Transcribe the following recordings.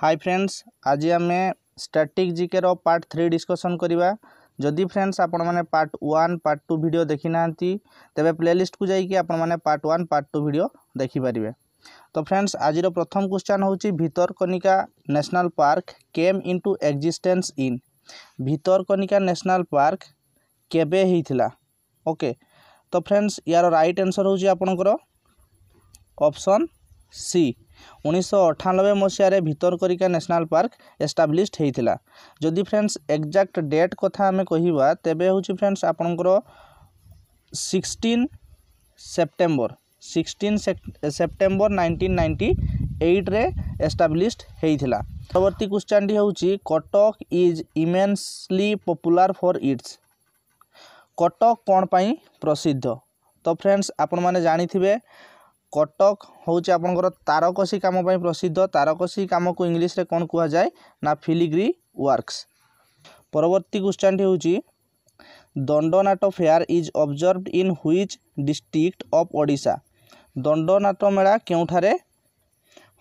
high friends ଆଜି ଆମେ static ଜିକେର ପାର୍ଟ ଥ୍ରୀ ଡିସ୍କସନ୍ କରିବା ଯଦି ଫ୍ରେଣ୍ଡସ୍ ଆପଣମାନେ part one part two video ଦେଖିନାହାନ୍ତି ତେବେ ପ୍ଲେଲିଷ୍ଟକୁ ଯାଇକି ଆପଣମାନେ part one part two video ଦେଖିପାରିବେ ତ ଫ୍ରେଣ୍ଡସ୍ ଆଜିର ପ୍ରଥମ କ୍ୱେଶ୍ଚନ୍ ହେଉଛି Bhitarkanika national park came into existence in Bhitarkanika national park କେବେ ହେଇଥିଲା ଓକେ ତ ଫ୍ରେଣ୍ଡସ୍ ୟାର ରାଇଟ୍ ଆନ୍ସର୍ ହେଉଛି ଆପଣଙ୍କର ଅପସନ୍ ସି উনিশশো অঠানবে মশিয়ায় ভিতরকরিকা ন্যাশনাল পার্ক এস্টাব্লিশড হয়েছিল যদি ফ্রেন্ডস এক্জাক্ট ডেট কথা আমি কহবা তেবে হচ্ছে ফ্রেন্ডস আপনার sixteen September sixteen September nineteen ninety এইট্রে এস্টাব্লিশড হয়েছিল পরবর্তী কোশ্চেনটি হচ্ছে Cuttack is immensely popular for its Cuttack কোণ পাই প্রসিদ্ধ তো ফ্রেন্ডস আপনার জাঁথিবে କଟକ ହେଉଛି ଆପଣଙ୍କର ତାରକସୀ କାମ ପାଇଁ ପ୍ରସିଦ୍ଧ ତାରକସୀ କାମକୁ ଇଂଲିଶରେ କ'ଣ କୁହାଯାଏ ନା ଫିଲିଗ୍ରୀ ୱାର୍କସ୍ ପରବର୍ତ୍ତୀ କ୍ୱେଶ୍ଚନ୍ଟି ହେଉଛି Dandanata fair is observe in which district of Odisha Dandanata ମେଳା କେଉଁଠାରେ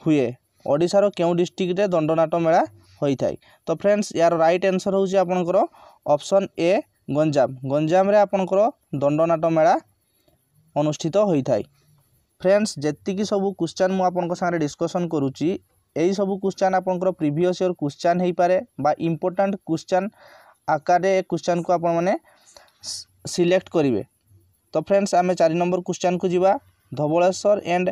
ହୁଏ ଓଡ଼ିଶାର କେଉଁ ଡିଷ୍ଟ୍ରିକ୍ଟରେ ଦଣ୍ଡନାଟ ମେଳା ହୋଇଥାଏ ତ ଫ୍ରେଣ୍ଡସ୍ ଏହାର ରାଇଟ୍ ଆନ୍ସର୍ ହେଉଛି ଆପଣଙ୍କର ଅପସନ୍ ଏ ଗଞ୍ଜାମ ଗଞ୍ଜାମରେ ଆପଣଙ୍କର ଦଣ୍ଡନାଟ ମେଳା ଅନୁଷ୍ଠିତ ହୋଇଥାଏ ফ্রেন্ডস যেতিকি সবু কোশ্চেন মু আপনার সাথে ডিসকসন করুছি এই সবু কোশ্চেন আপনার প্রিভিয়স ইয়র কোশ্চেন হয়ে পড়ে বা ইম্পর্টাট কোশ্চেন আকারে কোশ্চেন কু আপন মানে সিলেক্ট করবে তো ফ্রেন্ডস আমি চারি নম্বর কোশ্চেন কু যা Dhabaleswar and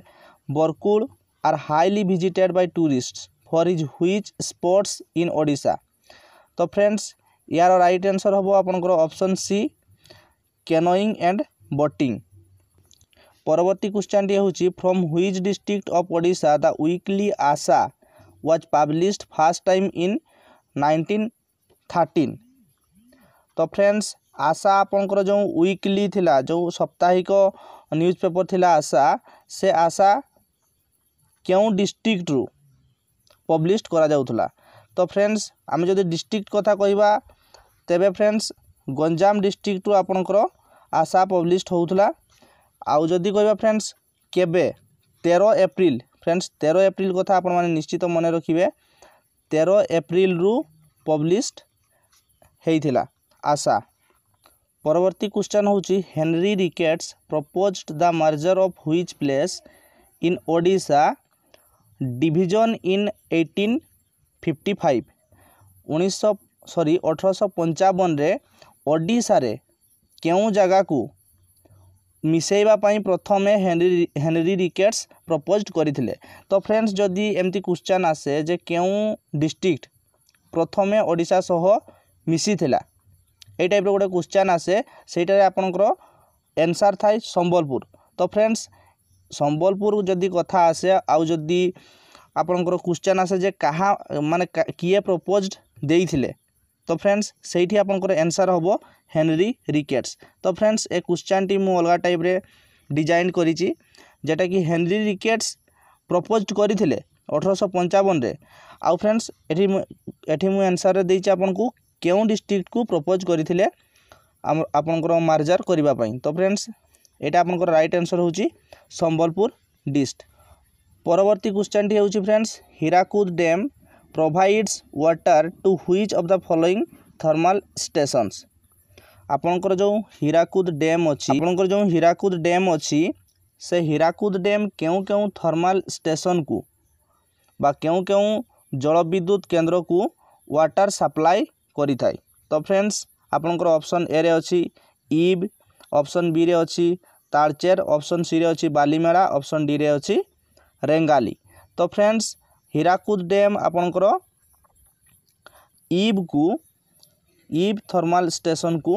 Barkul are highly visited by tourist for is which spots in Odisha তো ফ্রেন্ডস ইয়ার রাইট আনসর হব আপনার option C canoeing and boating পরবর্তী কোশ্চেনটি ହେଉଛି from which district of Odisha the weekly Asha was published first time in nineteen thirteen ତ friends Asha ଆପଣଙ୍କର ଯେଉଁ weekly ଥିଲା ଯେଉଁ ସାପ୍ତାହିକ ନ୍ୟୁଜ୍ ପେପର୍ ଥିଲା ଆଶା ସେ ଆଶା କେଉଁ ଡିଷ୍ଟ୍ରିକ୍ଟରୁ ପବ୍ଲିଶ୍ କରାଯାଉଥିଲା ତ ଫ୍ରେଣ୍ଡସ୍ ଆମେ ଯଦି ଡିଷ୍ଟ୍ରିକ୍ଟ କଥା କହିବା ତେବେ ଫ୍ରେଣ୍ଡସ୍ ଗଞ୍ଜାମ ଡିଷ୍ଟ୍ରିକ୍ଟରୁ ଆପଣଙ୍କର ଆଶା ପବ୍ଲିଶ୍ ହେଉଥିଲା ଆଉ ଯଦି କହିବା ଫ୍ରେଣ୍ଡସ୍ କେବେ ତେର ଏପ୍ରିଲ ଫ୍ରେଣ୍ଡସ୍ ତେର ଏପ୍ରିଲ କଥା ଆପଣମାନେ ନିଶ୍ଚିତ ମନେ ରଖିବେ ତେର ଏପ୍ରିଲରୁ ପବ୍ଲିଶ୍ଡ ହେଇଥିଲା ଆଶା ପରବର୍ତ୍ତୀ କ୍ୱେଶ୍ଚନ୍ ହେଉଛି Henry Ricketts proposed the merger of which place in Odisha division in eighteen fifty five ଉଣେଇଶହ ସରି ଅଠରଶହ ପଞ୍ଚାବନରେ ଓଡ଼ିଶାରେ କେଉଁ ଜାଗାକୁ ମିଶାଇବା ପାଇଁ ପ୍ରଥମେ ହେନରି ହେନରି ରିକେଟ୍ସ ପ୍ରପୋଜ୍ କରିଥିଲେ ତ ଫ୍ରେଣ୍ଡସ୍ ଯଦି ଏମିତି କୋଶ୍ଚନ୍ ଆସେ ଯେ କେଉଁ ଡିଷ୍ଟ୍ରିକ୍ଟ ପ୍ରଥମେ ଓଡ଼ିଶା ସହ ମିଶିଥିଲା ଏଇ ଟାଇପ୍ର ଗୋଟେ କୋଶ୍ଚନ୍ ଆସେ ସେଇଟାରେ ଆପଣଙ୍କର ଏନ୍ସାର୍ ଥାଏ ସମ୍ବଲପୁର ତ ଫ୍ରେଣ୍ଡସ୍ ସମ୍ବଲପୁର ଯଦି କଥା ଆସେ ଆଉ ଯଦି ଆପଣଙ୍କର କୋଶ୍ଚନ୍ ଆସେ ଯେ କାହା ମାନେ କିଏ ପ୍ରପୋଜ୍ ଦେଇଥିଲେ ତ ଫ୍ରେଣ୍ଡସ୍ ସେଇଠି ଆପଣଙ୍କର ଏନ୍ସାର୍ ହେବ ହେନରି ରିକେଟ୍ସ ତ ଫ୍ରେଣ୍ଡସ୍ ଏ କ୍ୱେଶ୍ଚନ୍ଟି ମୁଁ ଅଲଗା ଟାଇପ୍ରେ ଡିଜାଇନ୍ କରିଛି যেটাকি হেনরি রিকেটস প্রপোজ করে অঠরশো পঞ্চাবনরে আ্রেন্ডস এটি এটি মু আনসার দিয়েছি আপনার কেউ ডিস্ট্রিক্ট কু প্রপোজ করে আপনার মার্জার করা তো ফ্রেন্ডস এটা আপনার রাইট আনসর হচ্ছে সম্বলপুর ডিস্ট পরবর্তী কোশ্চেনটি হচ্ছে friends Hirakud dam provides water to which of the following thermal stations ଆପଣଙ୍କର ଯେଉଁ ହୀରାକୁଦ ଡ୍ୟାମ୍ ଅଛି ଆପଣଙ୍କର ଯେଉଁ ହୀରାକୁଦ ଡ୍ୟାମ୍ ଅଛି ସେ ହୀରାକୁଦ ଡ୍ୟାମ୍ କେଉଁ କେଉଁ ଥର୍ମାଲ୍ ଷ୍ଟେସନ୍କୁ ବା କେଉଁ କେଉଁ ଜଳବିଦ୍ୟୁତ କେନ୍ଦ୍ରକୁ ୱାଟର ସପ୍ଲାଏ କରିଥାଏ ତ ଫ୍ରେଣ୍ଡସ୍ ଆପଣଙ୍କର ଅପସନ୍ ଏରେ ଅଛି ଇବ୍ ଅପସନ୍ ବିରେ ଅଛି ତାଳଚେର ଅପସନ୍ ସିରେ ଅଛି ବାଲିମେଳା ଅପସନ୍ ଡିରେ ଅଛି ରେଙ୍ଗାଲି ତ ଫ୍ରେଣ୍ଡସ୍ ହୀରାକୁଦ ଡ୍ୟାମ୍ ଆପଣଙ୍କର ଇବ୍କୁ ଇବ୍ ଥର୍ମାଲ୍ ଷ୍ଟେସନ୍କୁ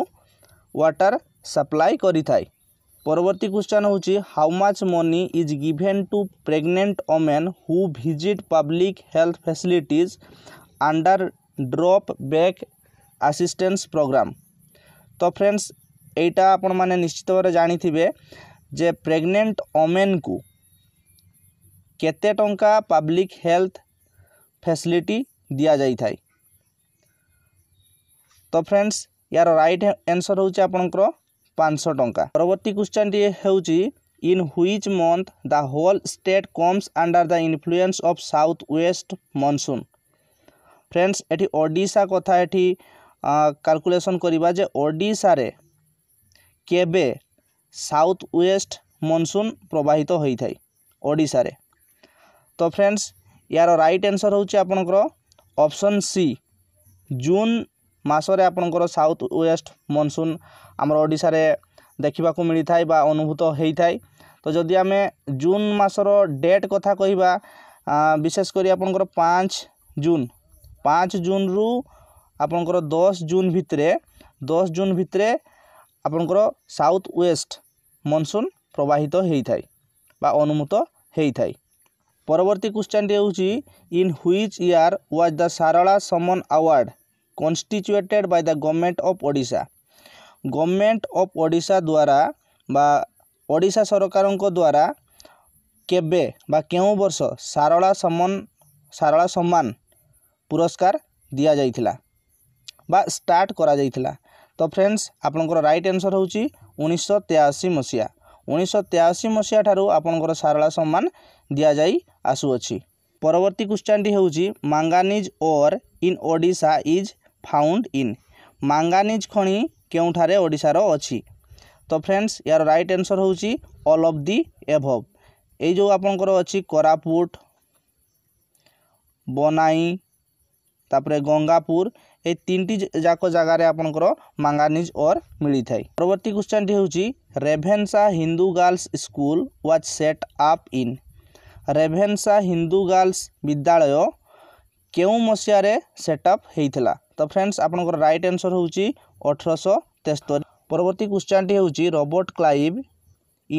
व्टर सप्लाई करवर्ती क्वेश्चन हूँ how much money is given to pregnant women who visit public health facility under drop back assistance program तो फ्रेंड्स यहाँ आपण मैंने निश्चित भाव जानी थे जे प्रेगनेंट ओमेन को केते टा पब्लिक हेल्थ फैसिलिटी दिया जाए तो फ्रेंड्स ইয়ার রাইট আনসর হচ্ছে আপনার পাঁচশো টঙ্কা পরবর্তী কোশ্চেনটি হচ্ছে in which month the whole state comes under the influence of south west monsoon friends এটি ওড়িশা কথা এটি কালকুলেসন করা যে ওড়িশার কেবে সাউথ ওয়েস্ট মনসুন প্রবাহিত হয়ে থাকে ওড়িশার তো ফ্রেন্ডস ইয়ার রাইট আনসর হচ্ছে আপনার অপশন সি জুন ମାସରେ ଆପଣଙ୍କର ସାଉଥ୍ ୱେଷ୍ଟ ମନସୁନ୍ ଆମର ଓଡ଼ିଶାରେ ଦେଖିବାକୁ ମିଳିଥାଏ ବା ଅନୁଭୂତ ହେଇଥାଏ ତ ଯଦି ଆମେ ଜୁନ୍ ମାସର ଡେଟ୍ କଥା କହିବା ବିଶେଷ କରି ଆପଣଙ୍କର ପାଞ୍ଚ ଜୁନ୍ ପାଞ୍ଚ ଜୁନ୍ରୁ ଆପଣଙ୍କର ଦଶ ଜୁନ୍ ଭିତରେ ଦଶ ଜୁନ୍ ଭିତରେ ଆପଣଙ୍କର ସାଉଥ୍ ୱେଷ୍ଟ ମନସୁନ୍ ପ୍ରବାହିତ ହେଇଥାଏ ବା ଅନୁମୂତ ହେଇଥାଏ ପରବର୍ତ୍ତୀ କ୍ୱେଶ୍ଚନ୍ଟି ହେଉଛି in which year was the Sarala Samman award constituted by the government of Odisha government of Odisha ଦ୍ୱାରା ବା ଓଡ଼ିଶା ସରକାରଙ୍କ ଦ୍ୱାରା କେବେ ବା କେଉଁ ବର୍ଷ ସାରଳା ସମନ ସାରଳା ସମ୍ମାନ ପୁରସ୍କାର ଦିଆଯାଇଥିଲା ବା ଷ୍ଟାର୍ଟ କରାଯାଇଥିଲା ତ ଫ୍ରେଣ୍ଡସ୍ ଆପଣଙ୍କର ରାଇଟ୍ ଆନ୍ସର୍ ହେଉଛି ଉଣେଇଶହ ତେୟାଅଶୀ ମସିହା ଉଣେଇଶହ ତେୟାଅଶୀ ମସିହା ଠାରୁ ଆପଣଙ୍କର ସାରଳା ସମ୍ମାନ ଦିଆଯାଇ ଆସୁଅଛି ପରବର୍ତ୍ତୀ କ୍ୱେଶ୍ଚନ୍ଟି ହେଉଛି manganese ore in Odisha is found in manganese ଖଣି କେଉଁଠାରେ ଓଡ଼ିଶାର ଅଛି ତ ଫ୍ରେଣ୍ଡସ୍ ଏହାର ରାଇଟ୍ ଆନ୍ସର୍ ହେଉଛି ଅଲ୍ ଅଫ୍ ଦି ଏଭବ୍ ଏଇ ଯେଉଁ ଆପଣଙ୍କର ଅଛି କୋରାପୁଟ ବନାଇ ତାପରେ ଗଙ୍ଗାପୁର এই তিনটি যাক জায়গায় আপনার মাঙ্গানিজ অর মিলিথাই পরবর্তী কোশ্চেনটি হচ্ছে Ravenshaw Hindu girls school was set up in Ravenshaw Hindu girls বিদ্যালয় কেউ মশিয়ারে সেট আপ হয়েছিল তো ଫ୍ରେଣ୍ଡସ୍ ଆପଣଙ୍କର ରାଇଟ୍ ଆନ୍ସର୍ ହେଉଛି ଅଠରଶହ ତେସ୍ତରୀ ପରବର୍ତ୍ତୀ କ୍ୱେଶ୍ଚନ୍ଟି ହେଉଛି Robert Clive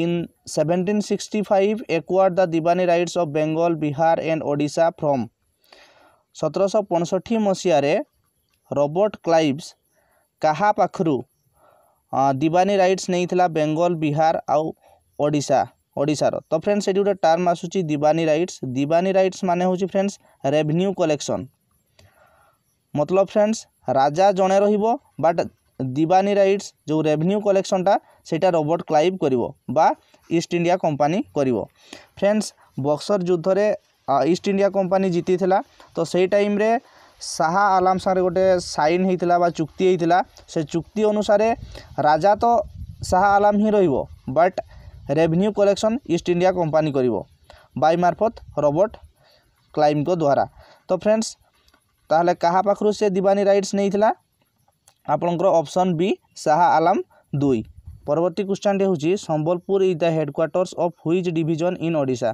in seventeen sixty five acquired the Diwani rights of Bengal Bihar and Odisha from ସତରଶହ ପଞ୍ଚଷଠି ମସିହାରେ ରବର୍ଟ କ୍ଲାଇଭ୍ସ କାହା ପାଖରୁ ଦିବାନୀ ରାଇଟ୍ସ ନେଇଥିଲା ବେଙ୍ଗଲ ବିହାର ଆଉ ଓଡ଼ିଶା ଓଡ଼ିଶାର ତ ଫ୍ରେଣ୍ଡସ୍ ଏଠି ଗୋଟେ ଟର୍ମ ଆସୁଛି ଦିବାନୀ ରାଇଟ୍ସ ଦିବାନୀ ରାଇଟ୍ସ ମାନେ ହେଉଛି ଫ୍ରେଣ୍ଡସ୍ ରେଭିନ୍ୟୁ କଲେକ୍ସନ୍ ମତଲବ ଫ୍ରେଣ୍ଡସ୍ ରାଜା ଜଣେ ରହିବ ବଟ୍ ଦିବାନୀ ରାଇଟ୍ସ ଯେଉଁ ରେଭିନ୍ୟୁ କଲେକ୍ସନଟା ସେଇଟା ରବର୍ଟ କ୍ଲାଇଭ୍ କରିବ ବା ଇଷ୍ଟ ଇଣ୍ଡିଆ କମ୍ପାନୀ କରିବ ଫ୍ରେଣ୍ଡସ୍ ବକ୍ସର ଯୁଦ୍ଧରେ ଇଷ୍ଟ ଇଣ୍ଡିଆ କମ୍ପାନୀ ଜିତିଥିଲା ତ ସେଇ ଟାଇମ୍ରେ ଶାହା ଆଲାମ ସାଙ୍ଗରେ ଗୋଟେ ସାଇନ୍ ହେଇଥିଲା ବା ଚୁକ୍ତି ହେଇଥିଲା ସେ ଚୁକ୍ତି ଅନୁସାରେ ରାଜା ତ ଶାହା ଆଲାମ ହିଁ ରହିବ but revenue collection East India Company କରିବ ବାଇ ମାର୍ଫତ ରବର୍ଟ କ୍ଲାଇମ୍ଙ୍କ ଦ୍ୱାରା ତ ଫ୍ରେଣ୍ଡସ୍ ତାହେଲେ କାହା ପାଖରୁ ସେ ଦିବାନୀ ରାଇଟ୍ସ ନେଇଥିଲା ଆପଣଙ୍କର ଅପସନ୍ ବି ଶାହା ଆଲାମ ଦୁଇ ପରବର୍ତ୍ତୀ କ୍ୱେଶ୍ଚନ୍ଟି ହେଉଛି Sambalpur is the headquarters of which division in Odisha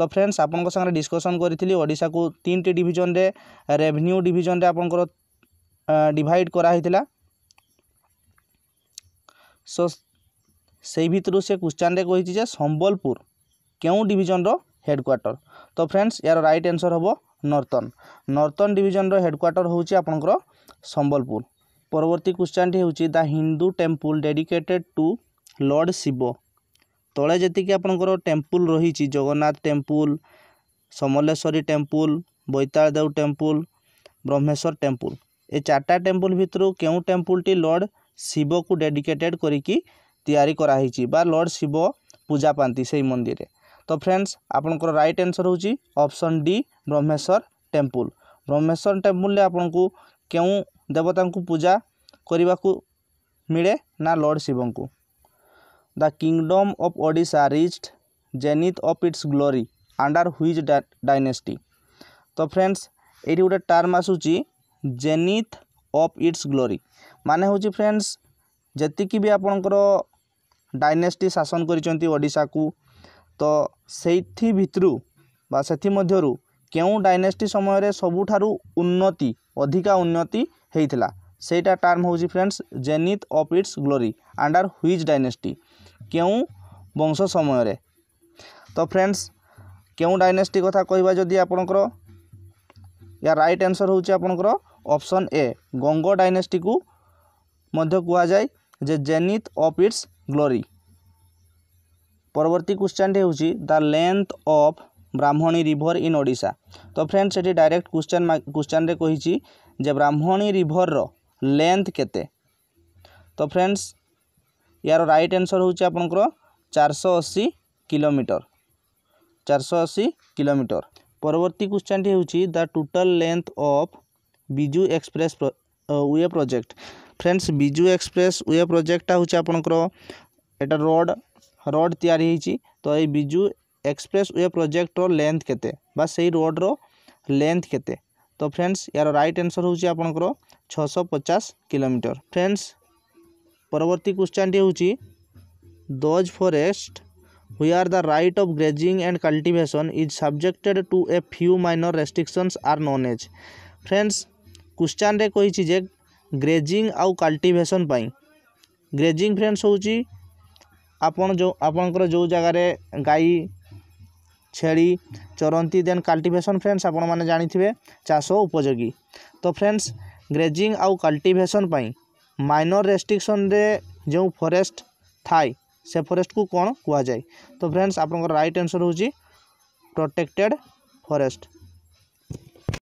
ତ ଫ୍ରେଣ୍ଡସ୍ ଆପଣଙ୍କ ସାଙ୍ଗରେ ଡିସ୍କସନ୍ କରିଥିଲି ଓଡ଼ିଶାକୁ ତିନିଟି ଡିଭିଜନରେ ରେଭିନ୍ୟୁ ଡିଭିଜନରେ ଆପଣଙ୍କର ଡିଭାଇଡ଼ କରାହେଇଥିଲା ସୋ ସେଇ ଭିତରୁ ସେ କ୍ୱେଶ୍ଚନ୍ରେ କହିଛି ଯେ ସମ୍ବଲପୁର କେଉଁ ଡିଭିଜନର ହେଡ଼କ୍ୱାର୍ଟର ତ ଫ୍ରେଣ୍ଡସ୍ ଏହାର ରାଇଟ୍ ଆନ୍ସର୍ ହେବ নর্তন নর্তন ডিভিজনর হেডকোয়ার্টর হচ্ছে আপনার সম্বলপুর পরবর্তী কোশ্চানটি হচ্ছে the Hindu temple dedicated to lord Shiva তলে যেত আপনার টেম্পল রয়েছে Jagannath temple Samaleswari temple Baitaladeba temple Brahmeswar temple ଏ ଚାରିଟା ଟେମ୍ପୁଲ୍ ଭିତରୁ କେଉଁ ଟେମ୍ପୁଲ୍ଟି ଲର୍ଡ଼ ଶିବକୁ ଡେଡିକେଟେଡ଼୍ କରିକି ତିଆରି କରାହେଇଛି ବା ଲର୍ଡ଼ ଶିବ ପୂଜା ପାଆନ୍ତି ସେଇ ମନ୍ଦିରରେ ତ ଫ୍ରେଣ୍ଡସ୍ ଆପଣଙ୍କର ରାଇଟ୍ ଆନ୍ସର୍ ହେଉଛି ଅପସନ୍ ଡି ବ୍ରହ୍ମେଶ୍ୱର ଟେମ୍ପୁଲ୍ ବ୍ରହ୍ମେଶ୍ୱର ଟେମ୍ପୁଲ୍ରେ ଆପଣଙ୍କୁ କେଉଁ ଦେବତାଙ୍କୁ ପୂଜା କରିବାକୁ ମିଳେ ନା ଲର୍ଡ଼ ଶିବଙ୍କୁ the kingdom of Odisha reached zenith of its glory under which dynasty ତ ଫ୍ରେଣ୍ଡସ୍ ଏଇଠି ଗୋଟେ ଟର୍ମ ଆସୁଛି ଜେନିଥ୍ ଅଫ୍ ଇଟ୍ସ ଗ୍ଲୋରି ମାନେ ହେଉଛି ଫ୍ରେଣ୍ଡସ୍ ଯେତିକି ବି ଆପଣଙ୍କର ଡାଇନେଷ୍ଟି ଶାସନ କରିଛନ୍ତି ଓଡ଼ିଶାକୁ ତ ସେଇଥି ଭିତରୁ ବା ସେଥିମଧ୍ୟରୁ କେଉଁ ଡାଇନେଷ୍ଟି ସମୟରେ ସବୁଠାରୁ ଉନ୍ନତି ଅଧିକା ଉନ୍ନତି ହେଇଥିଲା ସେଇଟା ଟର୍ମ ହେଉଛି friends zenith of its glory under which dynasty କେଉଁ ବଂଶ ସମୟରେ ତ ଫ୍ରେଣ୍ଡସ୍ କେଉଁ ଡାଇନେଷ୍ଟି କଥା କହିବା ଯଦି ଆପଣଙ୍କର ୟା ରାଇଟ୍ ଆନ୍ସର୍ ହେଉଛି ଆପଣଙ୍କର ଅପସନ୍ ଏ ଗଙ୍ଗ ଡାଇନେଷ୍ଟିକୁ ମଧ୍ୟ କୁହାଯାଏ ଯେ ଜେନିଥ୍ ଅଫ୍ ଇଟ୍ସ ଗ୍ଲୋରି परवर्त क्वेश्चन हो length of Brahmani river in ओडा तो फ्रेंड्स ये डायरेक्ट क्वेश्चन क्वेश्चन में कही ब्राह्मणी रिभर रेन्थ के तो फ्रेंड्स यार राइट आंसर हूँ आप चार अशी कोमीटर चार सौ अशी कोमीटर परवर्त क्वेश्चन हो total length of Biju expressway project friends Biju expressway प्रोजेक्टा हूँ आप रोड रोड या तो ये विजु एक्सप्रेस वे प्रोजेक्टर लेंथ के सही रोड्र लेंथ के तो फ्रेंड्स यार रईट आनसर हूँ आप छः पचास कलोमीटर फ्रेंड्स परवर्त क्वेश्चन टी हूँ does forest are the right of grazing and cultivation is subjected to a few minor restrictions are known as friends question कही ग्रेजिंग आउ कल्टिवेशन ग्रेजिंग फ्रेंड्स हूँ ଆପଣ ଯେଉଁ ଆପଣଙ୍କର ଯେଉଁ ଜାଗାରେ ଗାଈ ଛେଳି ଚରନ୍ତି ଦେନ୍ କାଲ୍ଟିଭେସନ୍ ଫ୍ରେଣ୍ଡସ୍ ଆପଣମାନେ ଜାଣିଥିବେ ଚାଷ ଉପଯୋଗୀ ତ ଫ୍ରେଣ୍ଡସ୍ ଗ୍ରେଜିଂ ଆଉ କାଲ୍ଟିଭେସନ୍ ପାଇଁ ମାଇନର୍ ରେଷ୍ଟ୍ରିକ୍ସନ୍ରେ ଯେଉଁ ଫରେଷ୍ଟ ଥାଏ ସେ ଫରେଷ୍ଟକୁ କ'ଣ କୁହାଯାଏ ତ ଫ୍ରେଣ୍ଡସ୍ ଆପଣଙ୍କର ରାଇଟ୍ ଆନ୍ସର୍ ହେଉଛି ପ୍ରୋଟେକ୍ଟେଡ଼୍ ଫରେଷ୍ଟ